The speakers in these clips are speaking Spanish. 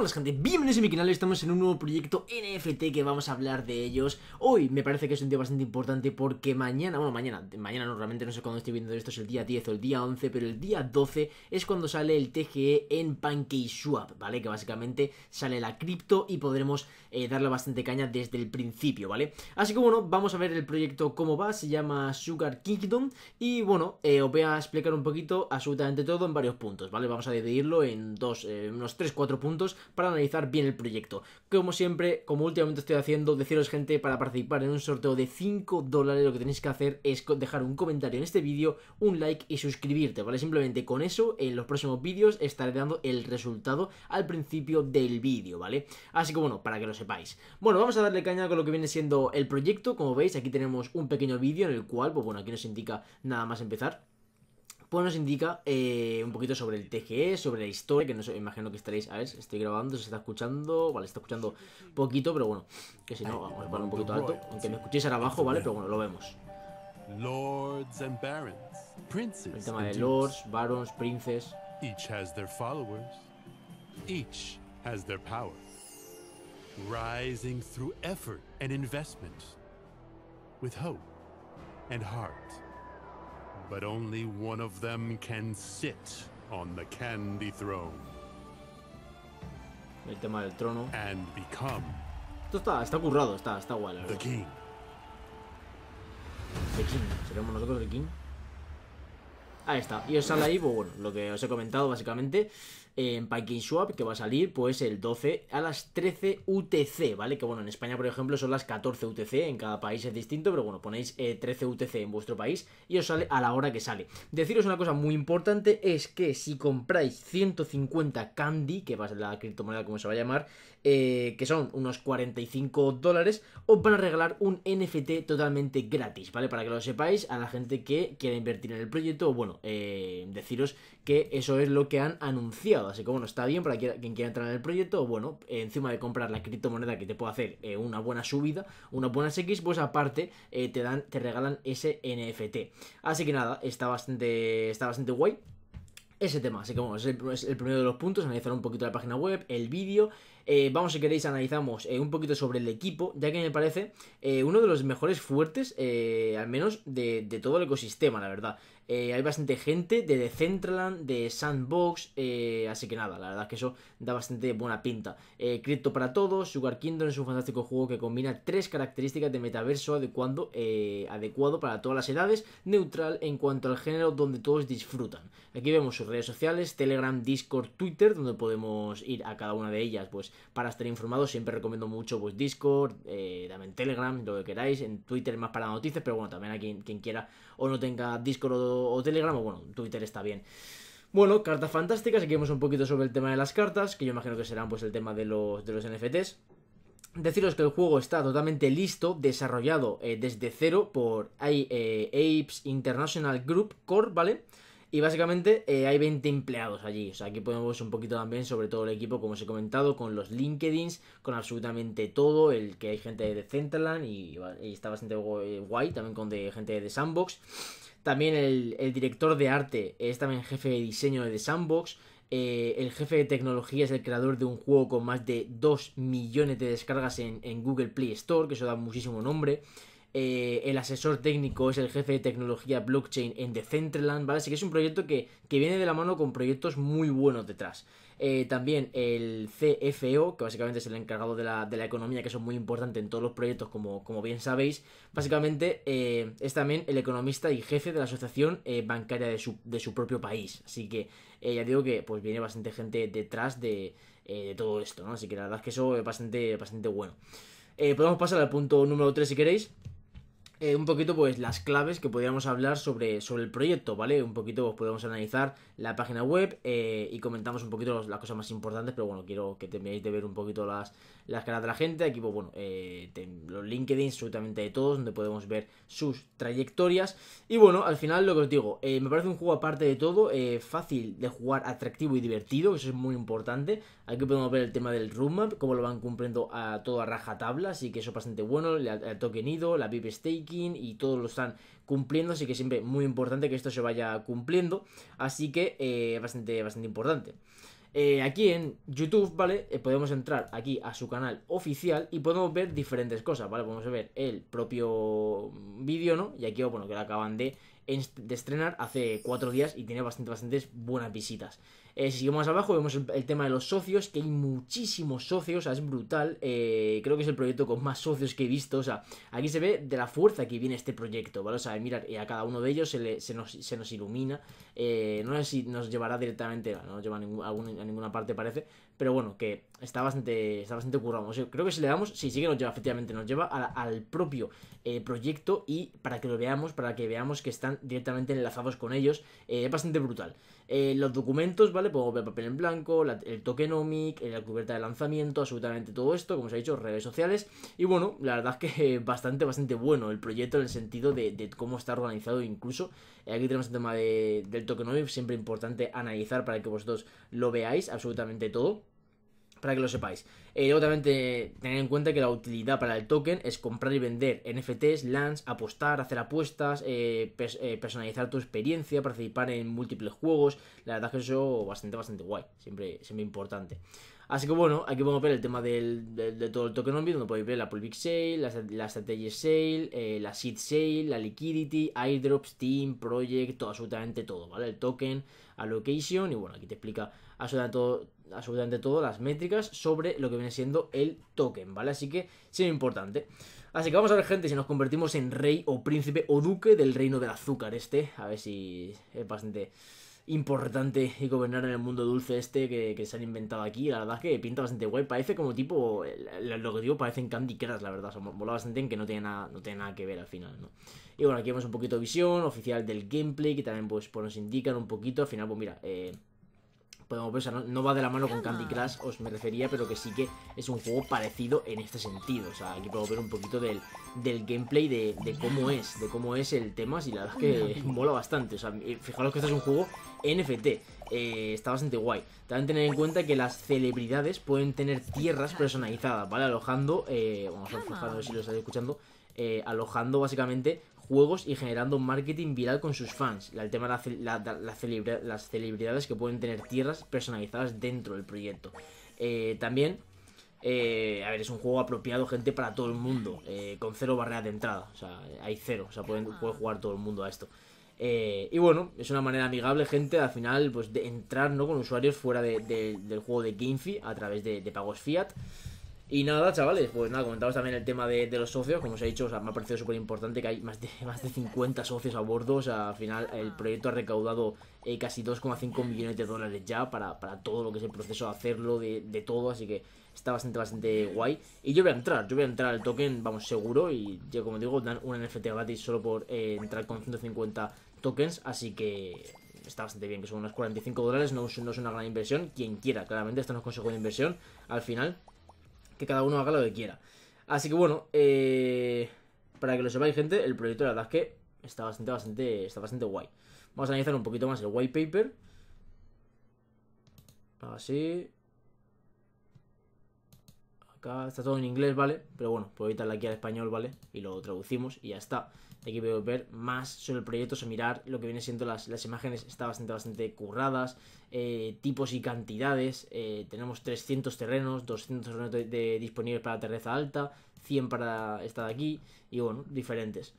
Hola gente, bienvenidos a mi canal, estamos en un nuevo proyecto NFT que vamos a hablar de ellos Hoy me parece que es un día bastante importante porque mañana, bueno mañana, mañana normalmente no sé cuándo estoy viendo esto, es el día 10 o el día 11 Pero el día 12 es cuando sale el TGE en PancakeSwap, ¿vale? Que básicamente sale la cripto y podremos eh, darle bastante caña desde el principio, ¿vale? Así que bueno, vamos a ver el proyecto cómo va, se llama Sugar Kingdom Y bueno, eh, os voy a explicar un poquito absolutamente todo en varios puntos, ¿vale? Vamos a dividirlo en dos, eh, unos 3-4 puntos para analizar bien el proyecto. Como siempre, como últimamente estoy haciendo, deciros gente, para participar en un sorteo de 5 dólares lo que tenéis que hacer es dejar un comentario en este vídeo, un like y suscribirte, ¿vale? Simplemente con eso, en los próximos vídeos estaré dando el resultado al principio del vídeo, ¿vale? Así que bueno, para que lo sepáis. Bueno, vamos a darle caña con lo que viene siendo el proyecto, como veis, aquí tenemos un pequeño vídeo en el cual, pues bueno, aquí nos indica nada más empezar, pues nos indica eh, un poquito sobre el TGE, sobre la historia, que no sé, imagino que estaréis, a ver, estoy grabando, se está escuchando, vale, se está escuchando poquito, pero bueno, que si no, vamos a poner un poquito alto, aunque me escuchéis ahora abajo, vale, pero bueno, lo vemos. Lords and barons, princes el tema de lords, barons, princes. Each has their followers. Each has their power. Rising through effort and investment. With hope and heart but only one of them can sit on the candy throne. El tema del trono. And become Esto está, está currado, está, está guay, la king. king. ¿Seremos nosotros el king? Ahí está. Y os sale ahí, pues bueno, lo que os he comentado básicamente en PikingSwap Swap, que va a salir pues el 12 a las 13 UTC, ¿vale? Que bueno, en España, por ejemplo, son las 14 UTC, en cada país es distinto, pero bueno, ponéis 13 eh, UTC en vuestro país y os sale a la hora que sale. Deciros una cosa muy importante es que si compráis 150 Candy, que va a ser la criptomoneda como se va a llamar, eh, que son unos 45 dólares, o van a regalar un NFT totalmente gratis, ¿vale? Para que lo sepáis a la gente que quiera invertir en el proyecto, bueno, eh, deciros que eso es lo que han anunciado, así que bueno, está bien para quien quiera entrar en el proyecto, bueno, encima de comprar la criptomoneda que te puede hacer eh, una buena subida, Una buena X, pues aparte te dan, te regalan ese NFT. Así que nada, está bastante, está bastante guay ese tema. Así que bueno, es el primero de los puntos, analizar un poquito la página web, el vídeo. Eh, vamos, si queréis, analizamos eh, un poquito sobre el equipo, ya que me parece eh, uno de los mejores fuertes, al menos de, de, todo el ecosistema, la verdad. Eh, hay bastante gente de Decentraland, de Sandbox, eh, así que nada, la verdad es que eso da bastante buena pinta. Eh, cripto Crypto para todos, Sugar Kingdom es un fantástico juego que combina tres características de metaverso adecuado, adecuado para todas las edades, neutral en cuanto al género donde todos disfrutan. Aquí vemos sus redes sociales, Telegram, Discord, Twitter, donde podemos ir a cada una de ellas pues para estar informados. Siempre recomiendo mucho pues Discord, también Telegram, lo que queráis, en Twitter más para noticias, pero bueno, también a quien, quien quiera o no tenga Discord o, Telegram, o bueno, Twitter está bien. Bueno, cartas fantásticas, seguimos un poquito sobre el tema de las cartas, que yo imagino que serán pues el tema de los, de los NFTs. Deciros que el juego está totalmente listo, desarrollado eh, desde cero por eh, International Group Core, ¿vale? vale y básicamente eh, hay 20 empleados allí. O sea, aquí podemos un poquito también sobre todo el equipo, como os he comentado, con los LinkedIns, con absolutamente todo. El que hay gente de Centerland y, está bastante eh, guay, también con gente de Sandbox. También el, director de arte es también jefe de diseño de Sandbox. Eh, el jefe de tecnología es el creador de un juego con más de 2 millones de descargas en Google Play Store, que eso da muchísimo nombre. Eh, el asesor técnico es el jefe de tecnología blockchain en Decentraland, ¿vale? Así que es un proyecto que, viene de la mano con proyectos muy buenos detrás. Eh, también el CFO, que básicamente es el encargado de la, economía, que eso es muy importante en todos los proyectos, como, bien sabéis, básicamente eh, es también el economista y jefe de la asociación bancaria de su, propio país. Así que ya digo que pues viene bastante gente detrás de, todo esto, ¿no? Así que la verdad es que eso es bastante bueno. podemos pasar al punto número 3 si queréis. Eh, un poquito pues las claves que podríamos hablar sobre, sobre el proyecto, ¿vale? Un poquito pues, podemos analizar la página web eh, y comentamos un poquito las cosas más importantes, pero bueno, quiero que terminéis de ver un poquito las, las caras de la gente, aquí bueno, eh, los LinkedIn absolutamente de todos, donde podemos ver sus trayectorias. Y bueno, al final lo que os digo, eh, me parece un juego aparte de todo, eh, fácil de jugar, atractivo y divertido, eso es muy importante. Aquí podemos ver el tema del roadmap, cómo lo van cumpliendo a toda a rajatabla, así que eso es bastante bueno, el, el token ido, la VIP staking y todos lo están cumpliendo, así que siempre muy importante que esto se vaya cumpliendo, así que bastante, bastante importante. Eh, aquí en YouTube, ¿vale? Eh, podemos entrar aquí a su canal oficial y podemos ver diferentes cosas, ¿vale? Podemos ver el propio vídeo, ¿no? Y aquí, bueno, que lo acaban de, estrenar hace cuatro días y tiene bastante, bastantes buenas visitas. Eh, si si más abajo vemos el, tema de los socios, que hay muchísimos socios, o sea, es brutal. Eh, creo que es el proyecto con más socios que he visto. O sea, aquí se ve de la fuerza que viene este proyecto, ¿vale? O sea, mirar eh, a cada uno de ellos se, nos, ilumina. no sé si nos llevará directamente, no lleva a, ninguna parte parece, pero bueno, que está bastante, está bastante currado. creo que si le damos, sí, sí que nos lleva, efectivamente, nos lleva al propio proyecto y para que lo veamos, para que veamos que están directamente enlazados con ellos, es bastante brutal. los documentos, ¿vale? Puedo ver papel en blanco, el tokenomic, eh, la cubierta de lanzamiento, absolutamente todo esto, como os he dicho, redes sociales. Y bueno, la verdad es que bastante, bastante bueno el proyecto en el sentido de, cómo está organizado incluso. Eh, aquí tenemos el tema de, del tokenomic, siempre importante analizar para que vosotros lo veáis absolutamente todo para que lo sepáis. Eh, luego también tener en cuenta que la utilidad para el token es comprar y vender NFTs, lands, apostar, hacer apuestas, eh, eh, personalizar tu experiencia, participar en múltiples juegos. La verdad es que eso es bastante, bastante guay, siempre, siempre importante. Así que bueno, aquí podemos ver el tema del, de, todo el token, tokenomics, donde podéis ver la public sale, la, strategy sale, eh, la seed sale, la liquidity, airdrops, team, project, absolutamente todo, ¿vale? El token, allocation y bueno, aquí te explica absolutamente todo absolutamente todas las métricas sobre lo que viene siendo el token, ¿vale? Así que sí es importante. Así que vamos a ver, gente, si nos convertimos en rey o príncipe o duque del reino del azúcar este. A ver si es bastante importante y gobernar en el mundo dulce este que, se han inventado aquí. La verdad es que pinta bastante guay. Parece como tipo, lo que digo, parecen Candy Crush, la verdad. O sea, bastante en que no tiene, nada, no tiene nada que ver al final, ¿no? Y bueno, aquí vemos un poquito de visión oficial del gameplay que también pues, pues nos indican un poquito. Al final, pues mira, eh podemos no, va de la mano con Candy Crush, os me refería, pero que sí que es un juego parecido en este sentido. O sea, aquí podemos ver un poquito del, gameplay de, cómo es, de cómo es el tema, Si la verdad es que mola bastante. O sea, eh, fijaros que este es un juego NFT, eh, está bastante guay. También tener en cuenta que las celebridades pueden tener tierras personalizadas, ¿vale? Alojando, eh, vamos a fijaros si lo estáis escuchando, eh, alojando básicamente juegos y generando un marketing viral con sus fans. El tema de las celebridades que pueden tener tierras personalizadas dentro del proyecto. Eh, también, eh, a ver, es un juego apropiado, gente, para todo el mundo, con cero barreras de entrada. O sea, hay cero, o sea, pueden, puede jugar todo el mundo a esto. y bueno, es una manera amigable, gente, al final, pues de entrar ¿no? con usuarios fuera del juego de GameFi a través de pagos fiat. Y nada, chavales, pues nada, comentamos también el tema de, los socios, como os he dicho, me ha parecido súper importante que hay más de, más de 50 socios a bordo, o sea, al final el proyecto ha recaudado eh, casi 2,5 millones de dólares ya para, todo lo que es el proceso de hacerlo, de, de, todo, así que está bastante, bastante guay. Y yo voy a entrar, yo voy a entrar al token, vamos, seguro, y yo como digo, dan un NFT gratis solo por eh, entrar con 150 tokens, así que está bastante bien, que son unos 45 dólares, no, no es una gran inversión, quien quiera, claramente, esto no es consejo de inversión, al final que cada uno haga lo que quiera. Así que bueno, eh, para que lo sepáis, gente, el proyecto la verdad que está bastante, está bastante guay. Vamos a analizar un poquito más el white paper. Así. Acá está todo en inglés, ¿vale? Pero bueno, puedo editarla aquí al español, ¿vale? Y lo traducimos y ya está. Aquí que ver más sobre el proyecto, o mirar lo que viene siendo las, imágenes, está bastante, bastante curradas, eh, tipos y cantidades, eh, tenemos 300 terrenos, 200 disponibles para terreza alta, 100 para esta de aquí, y bueno, diferentes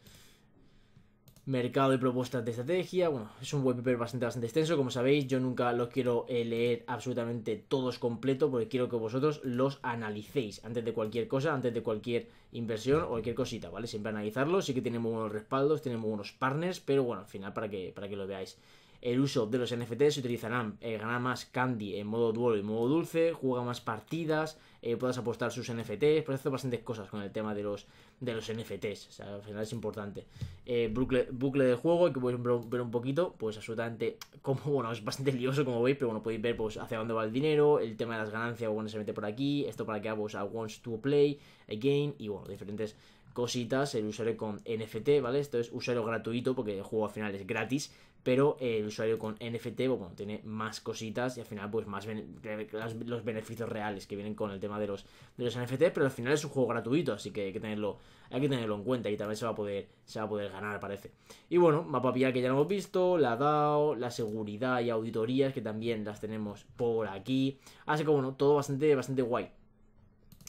mercado y propuestas de estrategia. Bueno, es un webpaper paper bastante, extenso. Como sabéis, yo nunca los quiero eh, leer absolutamente todos completo porque quiero que vosotros los analicéis antes de cualquier cosa, antes de cualquier inversión o cualquier cosita, ¿vale? Siempre analizarlo. Sí que tiene muy buenos respaldos, tienen muy buenos partners, pero bueno, al final para que, para que lo veáis el uso de los NFTs, se utilizarán, eh, ganar más candy en modo duelo y modo dulce, juega más partidas, eh, puedas apostar sus NFTs, puedes hacer bastantes cosas con el tema de los, de los NFTs, o sea, al final es importante. Eh, bucle, bucle juego, que podéis ver un poquito, pues absolutamente, como, bueno, es bastante lioso como veis, pero bueno, podéis ver pues hacia dónde va el dinero, el tema de las ganancias, bueno, se mete por aquí, esto para que hagamos pues, a wants to play, game y bueno, diferentes cositas, el usuario con NFT, ¿vale? Esto es usuario gratuito porque el juego al final es gratis, pero el usuario con NFT pues, bueno, tiene más cositas y al final pues más los beneficios reales que vienen con el tema de los, de los NFT, pero al final es un juego gratuito, así que hay que tenerlo, hay que tenerlo en cuenta y también se va a poder, se va a poder ganar, parece. Y bueno, mapa pial que ya lo hemos visto, la DAO, la seguridad y auditorías que también las tenemos por aquí, así que bueno, todo bastante, bastante guay.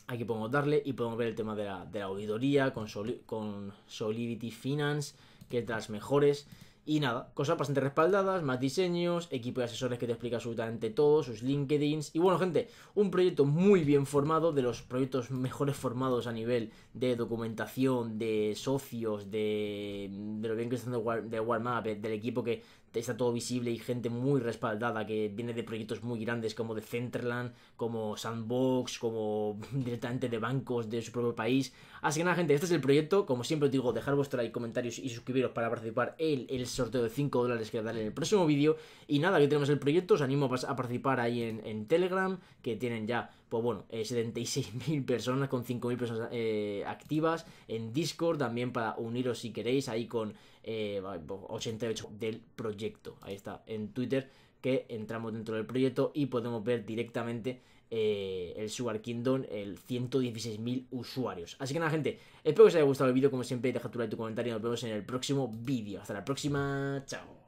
Aquí podemos darle y podemos ver el tema de la, auditoría con, con Solidity Finance, que es de las mejores. Y nada, cosas bastante respaldadas, más diseños, equipo de asesores que te explica absolutamente todo, sus LinkedIns. Y bueno, gente, un proyecto muy bien formado, de los proyectos mejores formados a nivel de documentación, de socios, de, lo bien que está de Warmap, eh, del equipo que está todo visible y gente muy respaldada que viene de proyectos muy grandes como de Centerland, como Sandbox, como directamente de bancos de su propio país. Así que nada, gente, este es el proyecto. Como siempre os digo, dejar vuestros like, comentarios y suscribiros para participar en el sorteo de 5 dólares que daré en el próximo vídeo. Y nada, aquí tenemos el proyecto. Os animo a participar ahí en Telegram, que tienen ya pues bueno, 76.000 eh, personas con 5.000 personas eh, activas en Discord, también para uniros si queréis, ahí con 88 eh, pues, del proyecto. Ahí está, en Twitter, que entramos dentro del proyecto y podemos ver directamente el Sugar Kingdom, el 116.000 usuarios. Así que nada, gente, espero que os haya gustado el vídeo. Como siempre, deja tu like, y tu comentario y nos vemos en el próximo vídeo. Hasta la próxima, chao.